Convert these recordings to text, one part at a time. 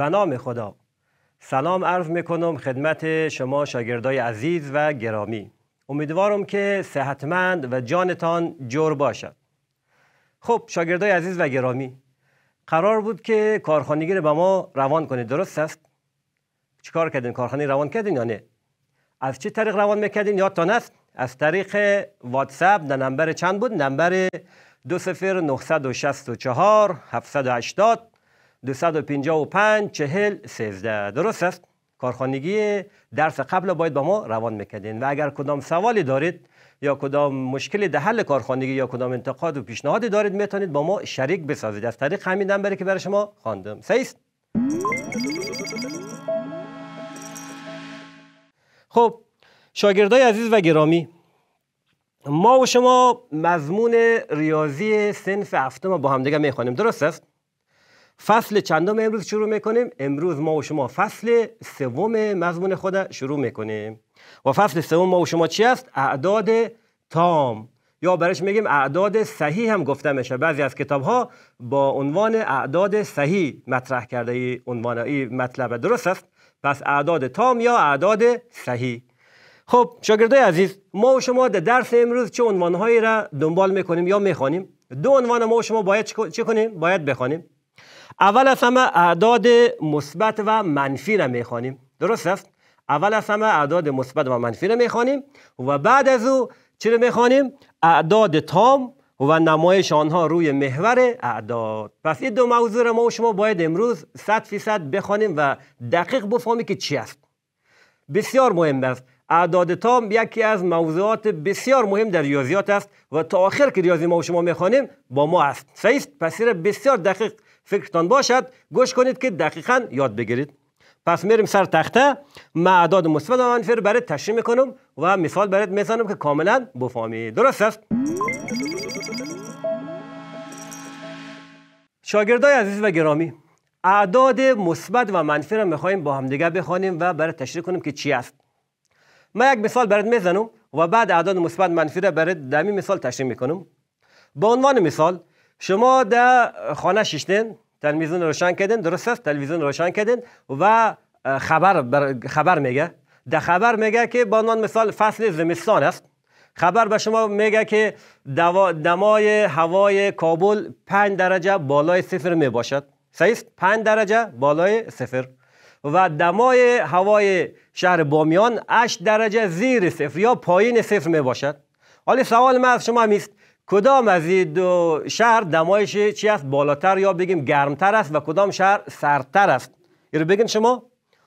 به نام خدا سلام عرض میکنم خدمت شما شاگردای عزیز و گرامی امیدوارم که صحتمند و جانتان جور باشد خب شاگردای عزیز و گرامی قرار بود که کارخانگی رو به ما روان کنید درست است چیکار کردین کارخانه روان کردین یا نه از چه طریق روان میکردین یادتان است از طریق واتساپ در نمبر چند بود نمبر 20964780 780 255 40 13 درست است کارخانگی درس قبل باید با ما روان میکردین و اگر کدام سوالی دارید یا کدام مشکلی در حل کارخانگی یا کدام انتقاد و پیشنهادی دارید میتونید با ما شریک بسازید از طریق همین نمبری که برای شما خواندم سیست خب شاگردای عزیز و گرامی ما و شما مضمون ریاضی سنف هفتم با هم همدیگه میخوانیم درست است فصل چندم امروز شروع میکنیم امروز ما و شما فصل سوم مضمون خود شروع میکنیم و فصل سوم ما و شما چی است اعداد تام یا برش میگیم اعداد صحیح هم گفته میشه بعضی از کتاب ها با عنوان اعداد صحیح مطرح کرده ای عنوان ای مطلب درست است پس اعداد تام یا اعداد صحیح خب شاگردای عزیز ما و شما در درس امروز چه هایی را دنبال میکنیم یا میخوانیم دو عنوان ما و شما باید چه کنیم باید بخوانیم اول از همه اعداد مثبت و منفی را میخوانیم درست است اول از همه اعداد مثبت و منفی را میخوانیم و بعد از او چی را میخوانیم اعداد تام و نمایش آنها روی محور اعداد پس این دو موضوع را ما و شما باید امروز صد فیصد بخوانیم و دقیق بفهمیم که چی است بسیار مهم است اعداد تام یکی از موضوعات بسیار مهم در ریاضیات است و تا آخر که ریاضی ما و شما میخوانیم با ما است صحیح پس را بسیار دقیق فکرتان باشد گوش کنید که دقیقا یاد بگیرید پس میریم سر تخته معداد مثبت و منفی برای تشریح میکنم و مثال برات میزنم که کاملا بفهمید درست است شاگردای عزیز و گرامی اعداد مثبت و منفی رو میخوایم با همدیگه بخوانیم و برای تشریح کنیم که چی است من یک مثال برات میزنم و بعد اعداد مثبت منفی را برای دمی مثال تشریح میکنم به عنوان مثال شما در خانه ششتین تلویزیون روشن کردین درست است تلویزیون روشن کردین و خبر خبر میگه در خبر میگه که با مثال فصل زمستان است خبر به شما میگه که دمای هوای کابل 5 درجه بالای صفر می باشد سیست 5 درجه بالای صفر و دمای هوای شهر بامیان 8 درجه زیر صفر یا پایین صفر می باشد سوال من از شما میست کدام از این دو شهر دمایش چی است بالاتر یا بگیم گرمتر است و کدام شهر سردتر است این بگین شما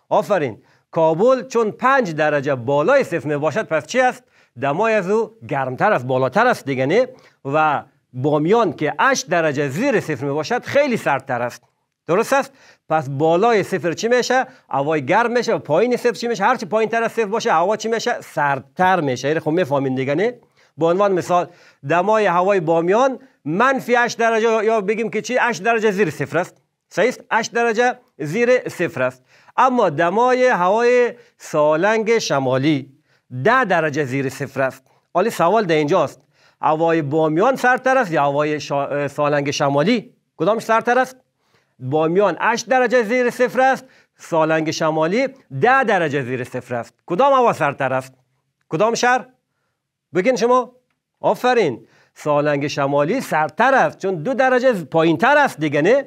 آفرین کابل چون پنج درجه بالای صفر می باشد پس چی است دمای از او گرمتر است بالاتر است دیگه نه و بامیان که 8 درجه زیر صفر می باشد خیلی سردتر است درست است پس بالای صفر چی میشه هوای گرم میشه و پایین صفر چی میشه هرچی پایین تر از صفر باشه هوا چی میشه سردتر میشه خب میفهمین دیگه نه به عنوان مثال دمای هوای بامیان منفی 8 درجه یا بگیم که چی 8 درجه زیر صفر است صحیح 8 درجه زیر صفر است اما دمای هوای سالنگ شمالی 10 درجه زیر صفر است حالا سوال در اینجاست هوای بامیان سرتر است یا هوای شا... سالنگ شمالی کدامش سرتر است بامیان 8 درجه زیر صفر است سالنگ شمالی 10 درجه زیر صفر است کدام هوا سرتر است کدام شهر بگین شما آفرین سالنگ شمالی سرتر است چون دو درجه پایین تر است دیگه نه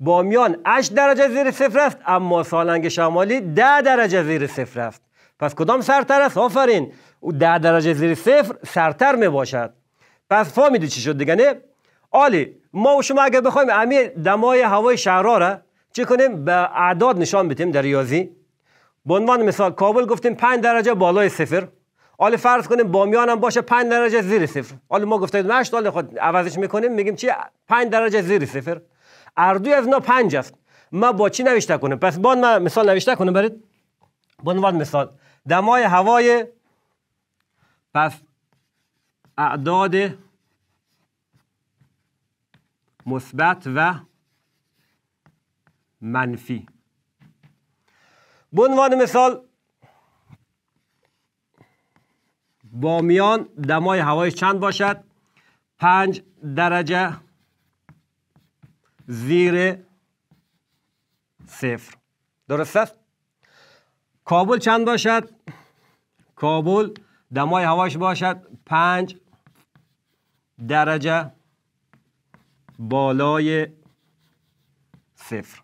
بامیان 8 درجه زیر صفر است اما سالنگ شمالی 10 درجه زیر صفر است پس کدام سرتر است آفرین او 10 درجه زیر صفر سرتر می باشد پس فهمیدی چی شد دیگه نه عالی ما و شما اگر بخوایم امیر دمای هوای شهرها را چی کنیم به اعداد نشان بدیم در ریاضی به عنوان مثال کابل گفتیم 5 درجه بالای صفر حالا فرض کنیم بامیان هم باشه 5 درجه زیر صفر حالا ما گفتید مشت حالا خود عوضش میکنیم میگیم چی 5 درجه زیر صفر اردوی از نا 5 است ما با چی نوشته کنیم پس بان ما مثال نوشته کنیم برید به مثال دمای هوای پس اعداد مثبت و منفی به عنوان مثال بامیان دمای هوای چند باشد پنج درجه زیر صفر درست است کابل چند باشد کابل دمای هواش باشد پنج درجه بالای صفر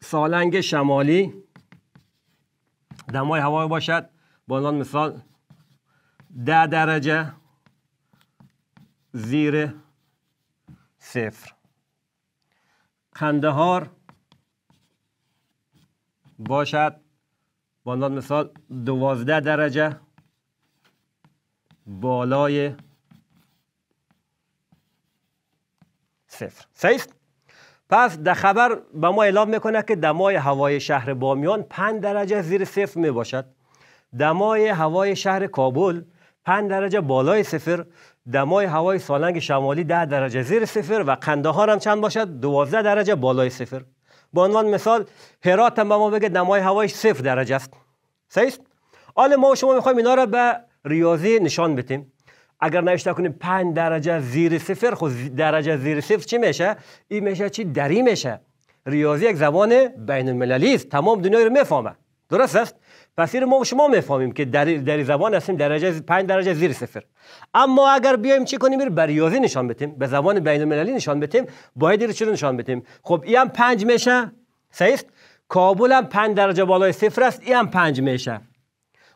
سالنگ شمالی دمای هوا باشد به عنوان مثال ده درجه زیر صفر قندهار باشد به عنوان مثال دوازده درجه بالای صفر صحیح پس در خبر به ما اعلام میکنه که دمای هوای شهر بامیان 5 درجه زیر صفر میباشد. دمای هوای شهر کابل 5 درجه بالای صفر دمای هوای سالنگ شمالی 10 درجه زیر صفر و قندهار هم چند باشد 12 درجه بالای صفر به عنوان مثال هرات هم به ما بگه دمای هوایش صفر درجه است صحیح حالا ما شما میخوایم اینا را به ریاضی نشان بدیم اگر نوشته کنیم 5 درجه زیر صفر خود خب درجه زیر صفر چی میشه این میشه چی دری میشه ریاضی یک زبان بین المللی است تمام دنیا رو میفهمه درست است پس ما و شما میفهمیم که در در زبان هستیم درجه 5 درجه زیر صفر اما اگر بیایم چی کنیم بر ریاضی نشان بدیم به زبان بین المللی نشان بدیم باید رو نشان بدیم خب این هم 5 میشه صحیح کابل هم 5 درجه بالای صفر است این هم 5 میشه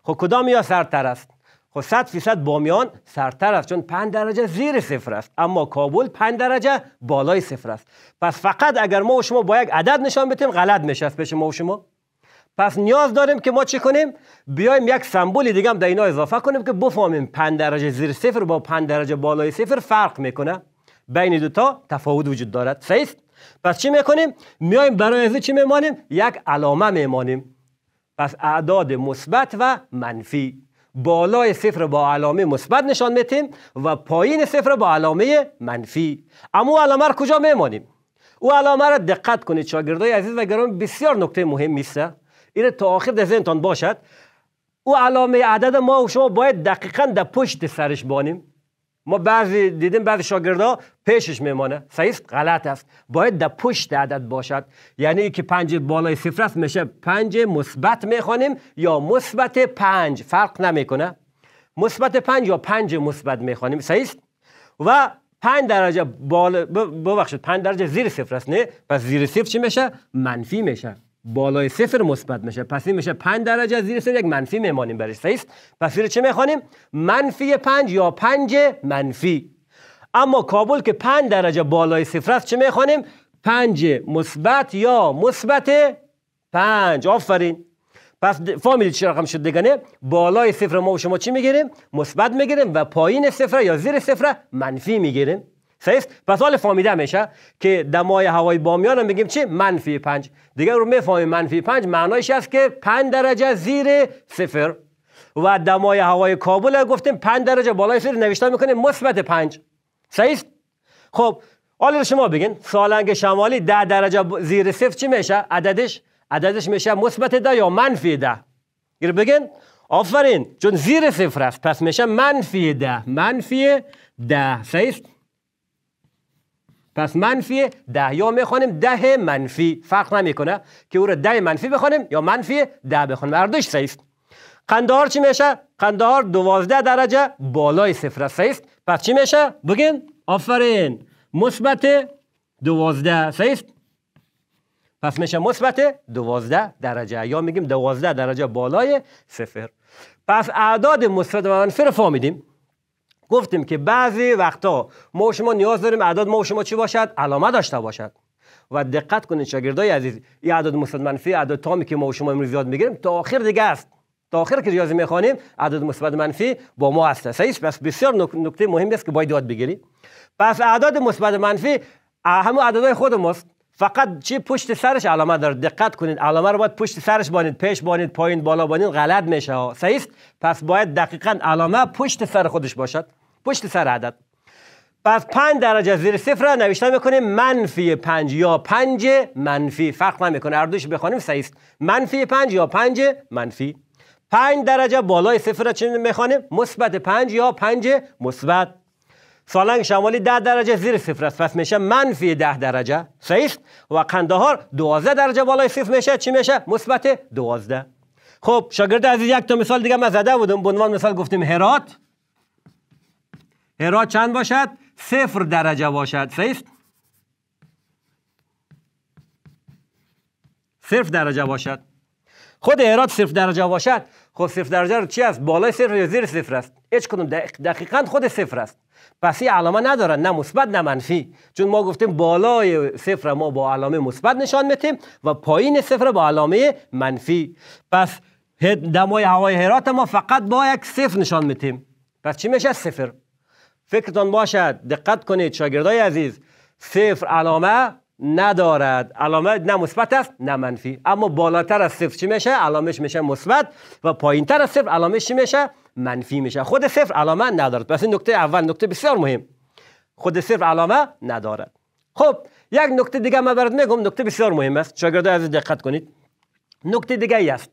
خب کدام یا سرتر است خب 100 فیصد بامیان سرتر است چون 5 درجه زیر صفر است اما کابل 5 درجه بالای صفر است پس فقط اگر ما و شما با یک عدد نشان بدیم غلط میشه است پیش ما و شما پس نیاز داریم که ما چی کنیم بیایم یک سمبولی دیگه هم در اینا اضافه کنیم که بفهمیم 5 درجه زیر صفر با 5 درجه بالای صفر فرق میکنه بین دوتا تفاوت وجود دارد صحیح پس چی میکنیم میایم برای از چی میمانیم یک علامه میمانیم پس اعداد مثبت و منفی بالای صفر با علامه مثبت نشان میتیم و پایین صفر با علامه منفی اما علامه را کجا میمانیم او علامه را دقت کنید شاگردای عزیز و گرامی بسیار نکته مهم میشه. این تا آخر در ذهنتان باشد او علامه عدد ما و شما باید دقیقا در پشت سرش بانیم ما بعضی دیدیم بعضی شاگردا پیشش میمانه صحیح غلط است باید در پشت عدد باشد یعنی که پنج بالای صفر است میشه پنج مثبت میخوانیم یا مثبت پنج فرق نمیکنه مثبت پنج یا پنج مثبت میخوانیم صحیح و پنج درجه بالا ببخشید پنج درجه زیر صفر است نه پس زیر صفر چی میشه منفی میشه بالای صفر مثبت میشه پس این میشه 5 درجه زیر صفر یک منفی میمانیم برش صحیح پس چه میخوانیم منفی 5 یا 5 منفی اما کابل که 5 درجه بالای صفر است چه میخوانیم 5 مثبت یا مثبت 5 آفرین پس فامیل چه رقم شد دیگه بالای صفر ما و شما چی میگیریم مثبت میگیریم و پایین صفر یا زیر صفر منفی میگیریم فیفت پس حال فهمیده میشه که دمای هوای بامیان هم میگیم چی منفی پنج دیگه رو میفهمیم منفی پنج معنایش است که پنج درجه زیر صفر و دمای هوای کابل گفتیم پنج درجه بالای صفر نوشته میکنیم مثبت پنج صحیح خب حالا شما بگین سالنگ شمالی ده درجه زیر صفر چی میشه عددش عددش میشه مثبت ده یا منفی ده گیر یعنی بگین آفرین چون زیر صفر است پس میشه منفی ده منفی ده صحیح پس منفی ده یا میخوانیم ده منفی فرق نمیکنه که او را ده منفی بخوانیم یا منفی ده بخوانیم اردش صحیح قندهار چی میشه قندهار دوازده درجه بالای صفر است. پس چی میشه بگین آفرین مثبت دوازده صحیح پس میشه مثبت دوازده درجه یا میگیم دوازده درجه بالای صفر پس اعداد مثبت و منفی رو فهمیدیم گفتیم که بعضی وقتا ما و شما نیاز داریم اعداد ما و شما چی باشد علامه داشته باشد و دقت کنید شاگردای عزیز این اعداد مثبت منفی اعداد تامی که ما و شما امروز یاد میگیریم تا آخر دیگه است تا آخر که ریاضی میخوانیم اعداد مثبت منفی با ما هست صحیح پس بسیار نکته مهمی است که باید یاد بگیری پس اعداد مثبت منفی همه اعداد خود ماست فقط چه پشت سرش علامه داره دقت کنید علامه رو باید پشت سرش بانید پیش بانید پایین بالا بانید غلط میشه صحیح پس باید دقیقا علامه پشت سر خودش باشد پشت سر عدد پس 5 درجه زیر صفر نوشته میکنیم منفی 5 یا 5 منفی فرق نمیکنه اردوش بخونیم صحیح منفی 5 یا 5 منفی 5 درجه بالای صفر را چه میخوانیم مثبت 5 یا 5 مثبت سالنگ شمالی ده درجه زیر صفر است پس میشه منفی ده درجه صحیح و قندهار دوازده درجه بالای صفر میشه چی میشه مثبت دوازده. خب شاگرد عزیز یک تا مثال دیگه من زده بودم به عنوان مثال گفتیم هرات هرات چند باشد صفر درجه باشد صحیح صرف درجه باشد خود هرات صرف درجه باشد خب صفر درجه رو چی است بالای صفر یا زیر صفر است هیچ کدوم دقیقا خود صفر است پس این علامه ندارن نه مثبت نه منفی چون ما گفتیم بالای صفر ما با علامه مثبت نشان میتیم و پایین صفر با علامه منفی پس دمای هوای هرات ما فقط با یک صفر نشان میتیم پس چی میشه صفر فکرتان باشد دقت کنید شاگردای عزیز صفر علامه ندارد علامت نه مثبت است نه منفی اما بالاتر از صفر چی میشه علامش میشه مثبت و پایینتر از صفر علامش چی میشه منفی میشه خود صفر علامه ندارد پس این نکته اول نکته بسیار مهم خود صفر علامه ندارد خب یک نکته دیگه من برات میگم نکته بسیار مهم است شاگردا از دقت کنید نکته دیگه ای است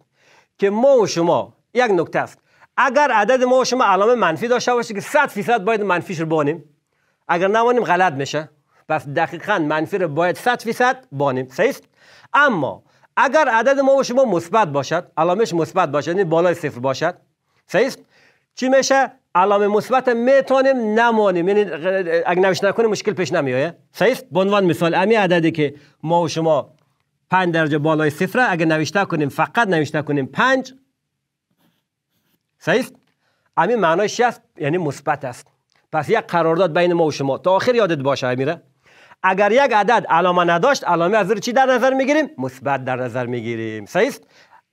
که ما و شما یک نکته است اگر عدد ما و شما علامه منفی داشته باشه که 100 فیصد باید منفیش رو بانیم اگر نمانیم غلط میشه پس دقیقا منفی رو باید 100 فیصد بانیم صحیح اما اگر عدد ما و شما مثبت باشد علامش مثبت باشد یعنی بالای صفر باشد صحیح چی میشه علامه مثبت میتونیم نمانیم یعنی اگه نوشته نکنیم مشکل پیش نمیایه صحیح به عنوان مثال امی عددی که ما و شما 5 درجه بالای صفر اگه نوشته کنیم فقط نوشته کنیم 5 صحیح امی معنای 60 یعنی مثبت است پس یک قرارداد بین ما و شما تا آخر یادت باشه امیره اگر یک عدد علامه نداشت علامه از چی در نظر میگیریم مثبت در نظر میگیریم صحیح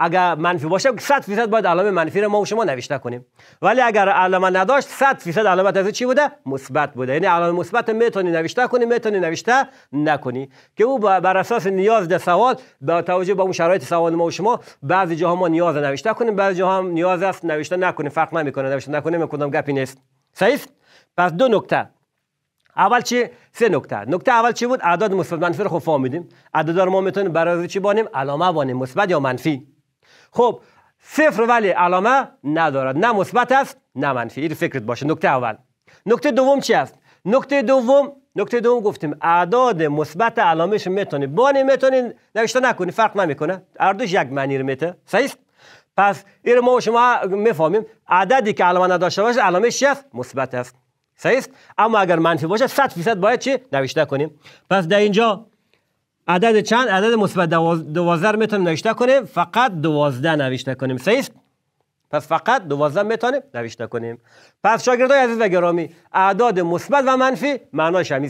اگر منفی باشه 100 درصد باید علامه منفی رو ما و شما نوشته کنیم ولی اگر علامه نداشت 100 درصد علامت از چی بوده مثبت بوده یعنی علامه مثبت میتونی نوشته کنی میتونی نوشته نکنی که او بر اساس نیاز ده سوال با توجه به اون شرایط سوال ما و شما بعضی جاها ما نیاز نوشته کنیم بعضی جاها هم نیاز است نوشته نکنیم فرق نمیکنه نوشته نکنیم کدام گپی نیست صحیح پس دو نکته اول چی سه نکته نکته اول چی بود اعداد مثبت منفی رو خب فهمیدیم اعداد رو ما میتونیم برای چی بانیم علامه بانیم مثبت یا منفی خب صفر ولی علامه ندارد نه مثبت است نه منفی این فکرت باشه نکته اول نکته دوم چی است نکته دوم نکته دوم گفتیم اعداد مثبت علامش میتونی بانی میتونی نوشته نکنی فرق نمیکنه اردوش یک معنی رو میته صحیح پس این ما شما میفهمیم عددی که علامه نداشته باشه علامش چی است مثبت است صحیح است اما اگر منفی باشه 100 فیصد باید چه نوشته کنیم پس در اینجا عدد چند عدد مثبت 12 میتونیم نوشته کنیم فقط 12 نوشته کنیم صحیح است پس فقط 12 میتونیم نوشته کنیم پس شاگردای عزیز و گرامی اعداد مثبت و منفی معناش هم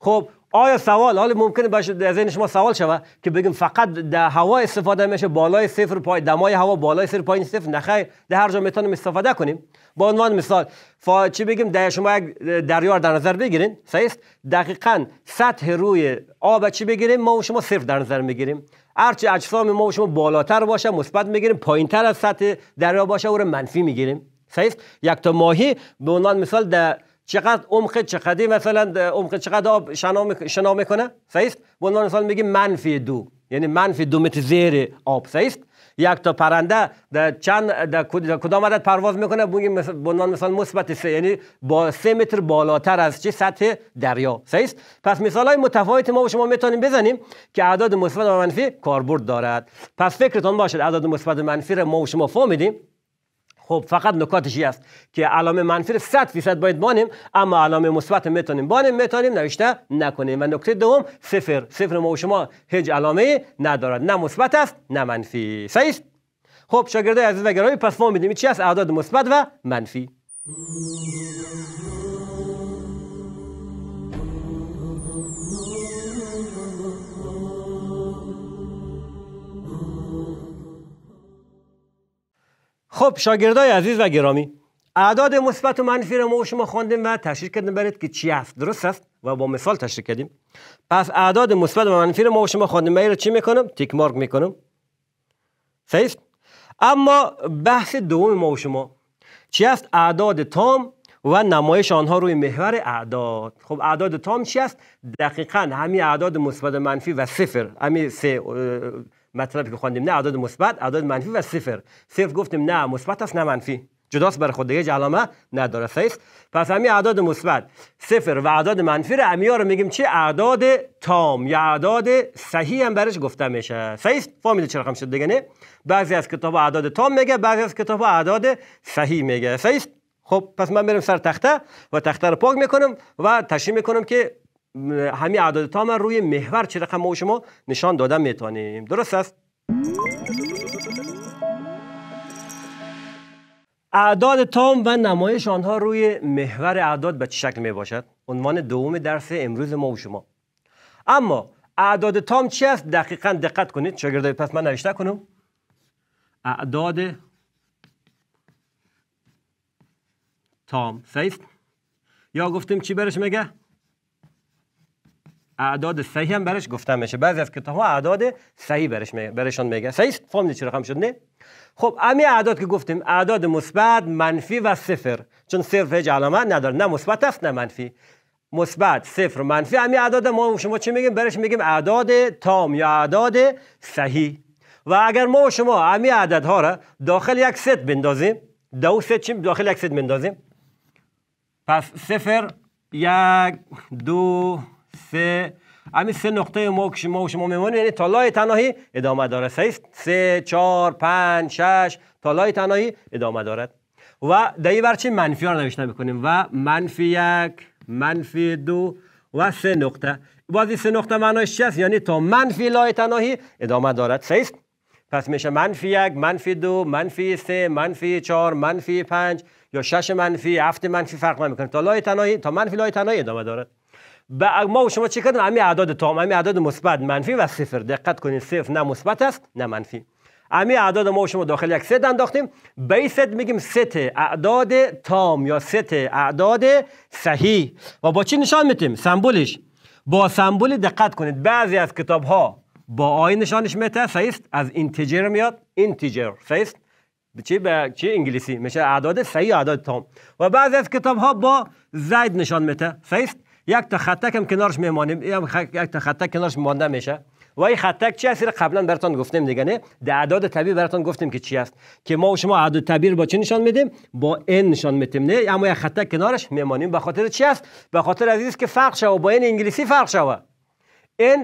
خب آیا سوال حال ممکنه باشه در ذهن شما سوال شوه که بگیم فقط در هوا استفاده میشه بالای صفر پای دمای هوا بالای صفر پایین صفر نخیر در هر جا میتونیم استفاده کنیم با عنوان مثال فا چی بگیم در شما یک دریا در نظر بگیرین صحیح؟ دقیقا سطح روی آب چی بگیریم ما و شما صفر در نظر میگیریم هرچه اجسام ما و شما بالاتر باشه مثبت میگیریم تر از سطح دریا باشه او رو منفی میگیریم صحیح یک تا ماهی به عنوان مثال در چقدر عمق چقدی مثلا عمق چقدر آب شنا میکنه سیست به عنوان مثال میگیم منفی دو یعنی منفی دو متر زیر آب سیست یک تا پرنده در چند در کدام عدد پرواز میکنه بگیم به عنوان مثال مثبت سه یعنی با سه متر بالاتر از چه سطح دریا سیست پس مثال های متفاوتی ما و شما میتونیم بزنیم که اعداد مثبت و منفی کاربرد دارد پس فکرتون باشد اعداد مثبت و منفی را ما و شما فهمیدیم خب فقط نکاتشی است که علامه منفی رو 100 فیصد باید بانیم اما علامه مثبت میتونیم بانیم میتونیم نوشته نکنیم و نکته دوم صفر صفر ما و شما هیچ علامه ندارد نه مثبت است نه منفی صحیح خب شاگردای عزیز و گرامی پس میدیم چی است اعداد مثبت و منفی خب شاگردای عزیز و گرامی اعداد مثبت و منفی رو ما و شما خواندیم و تشریح کردیم برید که چی هست؟ درست است و با مثال تشریح کردیم پس اعداد مثبت و منفی رو ما و شما خواندیم من رو چی میکنم تیک مارک میکنم صحیح اما بحث دوم ما و شما چی است اعداد تام و نمایش آنها روی محور اعداد خب اعداد تام چی است دقیقا همین اعداد مثبت منفی و صفر همین سه مطلبی که خواندیم نه اعداد مثبت اعداد منفی و صفر صفر گفتیم نه مثبت است نه منفی جداست بر خود دیگه علامه نداره پس همین اعداد مثبت صفر و اعداد منفی رو امیار میگیم چه اعداد تام یا اعداد صحیح هم برش گفته میشه سیست فامیل چرا خم شد دیگه نه بعضی از کتاب اعداد تام میگه بعضی از کتاب اعداد صحیح میگه سیست خب پس من میرم سر تخته و تخته رو پاک میکنم و تشریح میکنم که همین اعداد تام روی محور چه رقم ما و شما نشان دادن میتونیم درست است اعداد تام و نمایش آنها روی محور اعداد به چه شکل می باشد عنوان دوم درس امروز ما و شما اما اعداد تام چی است دقیقا دقت کنید شاگردای پس من نوشته کنم اعداد تام صحیح یا گفتیم چی برش میگه اعداد صحیح هم برش گفته میشه بعضی از کتاب ها اعداد صحیح برش می... برشان میگه صحیح فهمیدی چی رقم شد نه خب امی اعداد که گفتیم اعداد مثبت منفی و صفر چون صفر هیچ علامه نداره نه مثبت است نه منفی مثبت صفر منفی همین اعداد ما شما چی میگیم برش میگیم اعداد تام یا اعداد صحیح و اگر ما و شما همین ها را داخل یک ست بندازیم دو ست چیم داخل یک ست بندازیم پس صفر یک دو سه همی سه نقطه موکش موش میمونیم یعنی تالای تناهی ادامه دارد سه سه چهار پنج شش تالای تناهی ادامه دارد و در این برچه منفی رو نوشته میکنیم و منفی یک منفی دو و سه نقطه بازی سه نقطه معناش چیست یعنی تا منفی لای تناهی ادامه دارد سه پس میشه منفی یک منفی دو منفی سه منفی چهار منفی پنج یا شش منفی هفت منفی فرق نمیکنه تا لای تناهی تا منفی لای تناهی ادامه دارد ما و شما چه کردیم اعداد تام همین اعداد مثبت منفی و صفر دقت کنید صفر نه مثبت است نه منفی همین اعداد ما و شما داخل یک ست انداختیم به این ست میگیم ست اعداد تام یا ست اعداد صحیح و با چی نشان میتیم سمبولش با سمبول دقت کنید بعضی از کتاب ها با آی نشانش میته صحیح از اینتیجر میاد اینتیجر صحیح چی به چی انگلیسی میشه اعداد صحیح اعداد تام و بعضی از کتاب ها با زید نشان میته صحیح یک تا خطک هم کنارش میمانیم یک تا خطک کنارش مانده میشه و این خطک چی است قبلا براتون گفتیم دیگه نه در اعداد طبیعی براتون گفتیم که چی است که ما و شما اعداد طبیعی با چی نشان میدیم با ان نشان میدیم نه اما یک خطک کنارش میمانیم به خاطر چی است به خاطر از که فرق شوه با این انگلیسی فرق شوه ان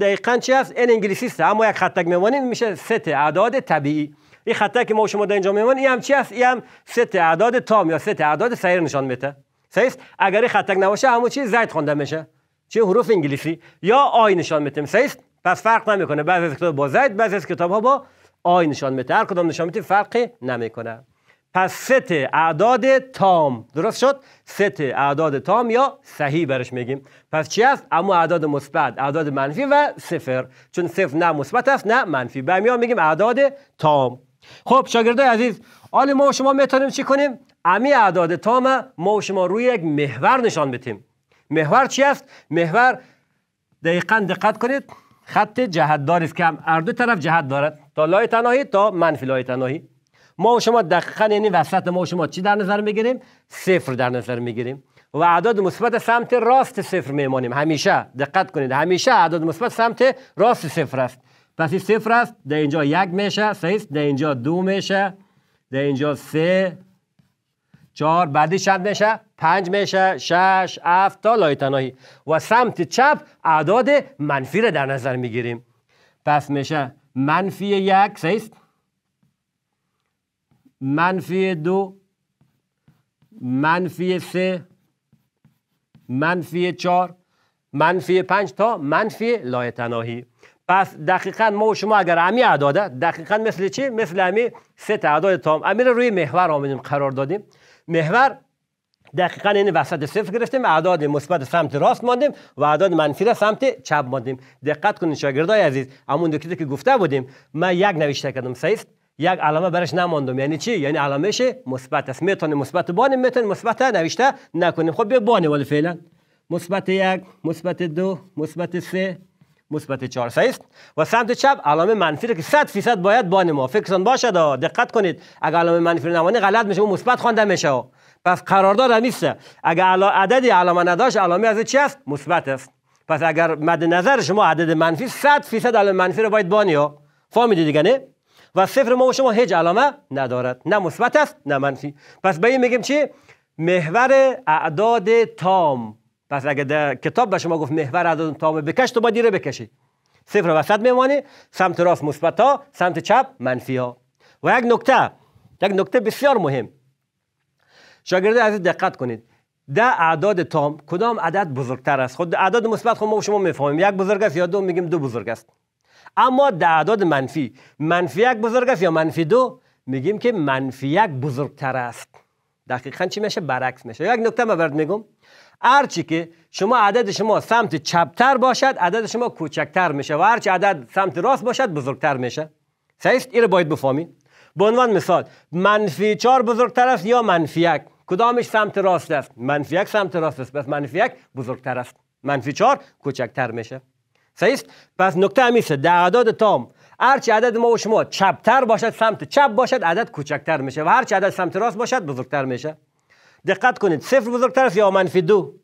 دقیقا چی است این انگلیسی است اما یک خطک میمانیم میشه ست اعداد طبیعی این خطک که ما و شما در اینجا میمانیم این هم چی است این هم ست اعداد تام یا ست اعداد سیر نشان میده سیس اگر خطک نباشه همون چی زید خونده میشه چه حروف انگلیسی یا آی نشان میتیم سیس پس فرق نمیکنه بعضی از کتاب با زید بعضی از کتاب ها با آی نشان میده هر کدام نشان میده فرقی نمیکنه پس ست اعداد تام درست شد ست اعداد تام یا صحیح برش میگیم پس چی است اما اعداد مثبت اعداد منفی و صفر چون صفر نه مثبت است نه منفی به میگیم اعداد تام خب شاگردای عزیز حالا ما شما میتونیم چی کنیم امی اعداد تام ما و شما روی یک محور نشان بدیم محور چی است محور دقیقا دقت کنید خط دار است که هم هر دو طرف جهت دارد تا لای تناهی تا منفی لای تناهی ما و شما دقیقا یعنی وسط ما و شما چی در نظر میگیریم صفر در نظر میگیریم و اعداد مثبت سمت راست صفر میمانیم همیشه دقت کنید همیشه اعداد مثبت سمت راست صفر است پس این صفر است در اینجا یک میشه سه در اینجا دو میشه در اینجا سه چهار بعدی شد میشه پنج میشه شش هفت تا و سمت چپ اعداد منفی را در نظر میگیریم پس میشه منفی یک سیست منفی دو منفی سه منفی چهار منفی پنج تا منفی لایتناهی پس دقیقا ما و شما اگر امی اعداده دقیقا مثل چی مثل امی سه تعداد تام امی روی محور آمدیم قرار دادیم محور دقیقا این وسط صفر گرفتیم اعداد مثبت سمت راست ماندیم و اعداد منفی را سمت چپ ماندیم دقت کنید شاگردای عزیز همون دکتری که گفته بودیم من یک نوشته کردم سیست یک علامه برش نماندم یعنی چی یعنی علامهش مثبت است میتونیم مثبت بانیم میتونیم مثبت نوشته نکنیم خب بیا بانیم ولی فعلا مثبت یک مثبت دو مثبت سه مثبت 4 است و سمت چپ علامه منفی رو که 100 فیصد باید ما فکرتان باشد دقت کنید اگر علامه منفی نمانه غلط میشه و مثبت خوانده میشه پس قرارداد نیست اگر عددی علامه نداشت علامه از چی است مثبت است پس اگر مد نظر شما عدد منفی 100 فیصد علامه منفی رو باید بانی ها فهمیدید دیگه نه و صفر ما و شما هیچ علامه ندارد نه مثبت است نه منفی پس به این میگیم چی محور اعداد تام پس اگه در کتاب به شما گفت محور عدد تامه بکش تو با دیره بکشی صفر وسط میمانه سمت راست مثبت ها سمت چپ منفی ها و یک نکته یک نکته بسیار مهم شاگرده عزیز دقت کنید ده اعداد تام کدام عدد بزرگتر است خود خب، اعداد مثبت خود خب، ما شما میفهمیم یک بزرگ است یا دو میگیم دو بزرگ است اما ده اعداد منفی منفی یک بزرگ است یا منفی دو میگیم که منفی یک بزرگتر است دقیقا چی میشه برعکس میشه یک نکته ما برد میگم هرچی که شما عدد شما سمت چپتر باشد عدد شما کوچکتر میشه و هرچی عدد سمت راست باشد بزرگتر میشه صحیح این باید بفهمید به عنوان مثال منفی 4 بزرگتر است یا منفی 1 کدامش سمت راست است منفی 1 سمت راست است پس منفی 1 بزرگتر است منفی 4 کوچکتر میشه صحیح پس نکته است در اعداد تام هرچی عدد ما و شما چپتر باشد سمت چپ باشد عدد کوچکتر میشه و هرچی عدد سمت راست باشد بزرگتر میشه دقت کنید صفر بزرگتر است یا منفی دو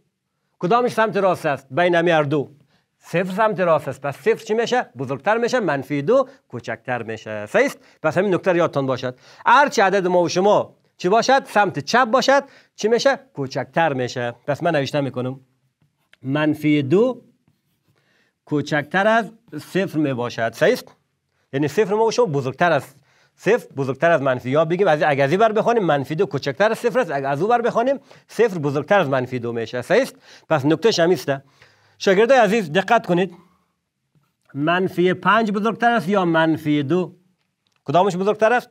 کدامش سمت راست است بین هر دو صفر سمت راست است پس صفر چی میشه بزرگتر میشه منفی دو کوچکتر میشه سیست پس همین نکته یادتان باشد هر چه عدد ما و شما چی باشد سمت چپ باشد چی میشه کوچکتر میشه پس من نوشته میکنم منفی دو کوچکتر از صفر می باشد سیست یعنی صفر ما و شما بزرگتر است صفر بزرگتر از منفی یا بگیم از اگر بر بخوانیم منفی دو کوچکتر از صفر است اگر از او بر بخوانیم صفر بزرگتر از منفی دو میشه صحیح پس نکته شمیسته است عزیز دقت کنید منفی پنج بزرگتر است یا منفی دو کدامش بزرگتر است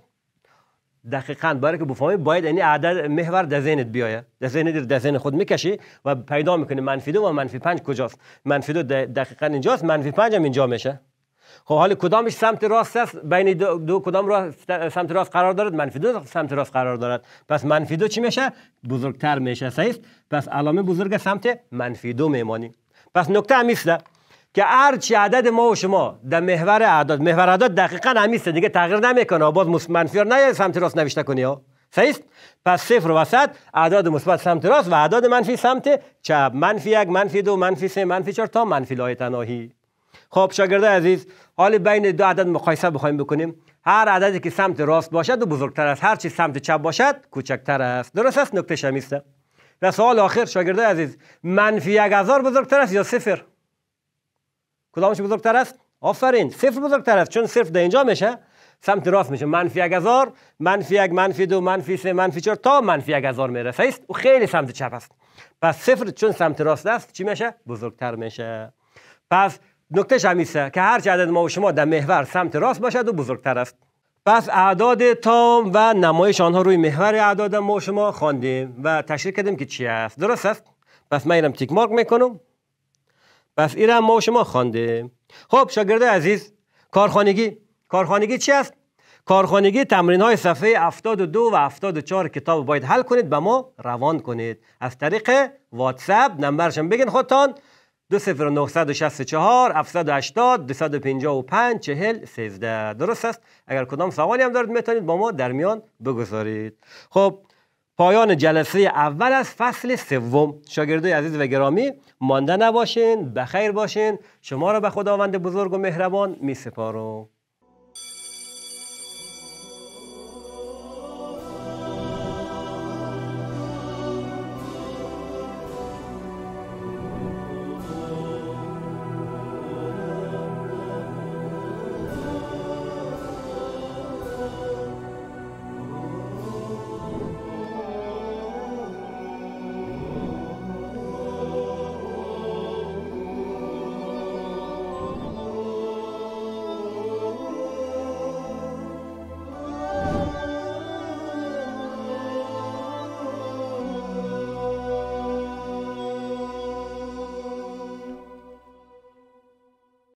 دقیقا برای که بفهمی باید این عدد محور در ذهنت بیایه در ذهن در ذهن خود میکشی و پیدا میکنی منفی دو و منفی پنج کجاست منفی دو دقیقا اینجاست منفی پنج هم اینجا میشه خب کدامش سمت راست است بین دو, دو کدام راست سمت راست قرار دارد منفی دو سمت راست قرار دارد پس منفی دو چی میشه بزرگتر میشه صحیح پس علامه بزرگ سمت منفی دو میمانیم پس نکته همیسته که چی عدد ما و شما در محور اعداد محور اعداد دقیقا همیسته دیگه تغییر نمیکنه باز منفی نه سمت راست نوشته کنی ها صحیح پس صفر وسط اعداد مثبت سمت راست و اعداد منفی سمت چپ منفی یک منفی دو منفی سه منفی چهار تا منفی لای تناهی خب شاگرده عزیز حال بین دو عدد مقایسه بخوایم بکنیم هر عددی که سمت راست باشد و بزرگتر است. هر چی سمت چپ باشد کوچکتر است درست است نکته شمیسته و سوال آخر شاگرده عزیز منفی یک هزار بزرگتر است یا صفر کدامش بزرگتر است آفرین صفر بزرگتر است چون صفر در اینجا میشه سمت راست میشه منفی یک هزار منفی یک منفی دو منفی سه منفی چهار تا منفی یک هزار میرسه است و خیلی سمت چپ است پس صفر چون سمت راست است چی میشه بزرگتر میشه پس نکته همیسه که هر عدد ما و شما در محور سمت راست باشد و بزرگتر است پس اعداد تام و نمایش آنها روی محور اعداد ما و شما خواندیم و تشریح کردیم که چی است درست است پس من اینم تیک مارک میکنم پس اینم ما و شما خواندیم خب شاگرد عزیز کارخانگی کارخانگی چی است کارخانگی تمرین های صفحه 72 و 74 کتاب باید حل کنید به ما روان کنید از طریق واتساپ نمبرشم بگین خودتان دو صفر و شست چهار درست است اگر کدام سوالی هم دارید میتونید با ما در میان بگذارید خب پایان جلسه اول از فصل سوم شاگردای عزیز و گرامی مانده نباشین بخیر باشین شما را به خداوند بزرگ و مهربان می سپارم